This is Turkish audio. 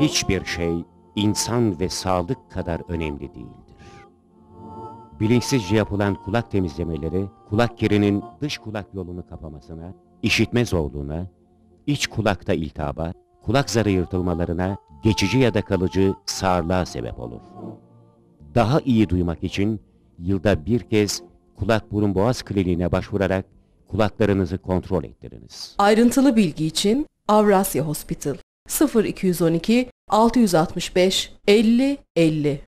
hiçbir şey insan ve sağlık kadar önemli değildir. Bilinçsizce yapılan kulak temizlemeleri, kulak kirinin dış kulak yolunu kapamasına, işitme zorluğuna, iç kulakta iltihaba, kulak zarı yırtılmalarına, geçici ya da kalıcı sağırlığa sebep olur. Daha iyi duymak için yılda bir kez kulak burun boğaz kliniğine başvurarak kulaklarınızı kontrol ettiriniz. Ayrıntılı bilgi için Avrasya Hospital 0212 665 50 50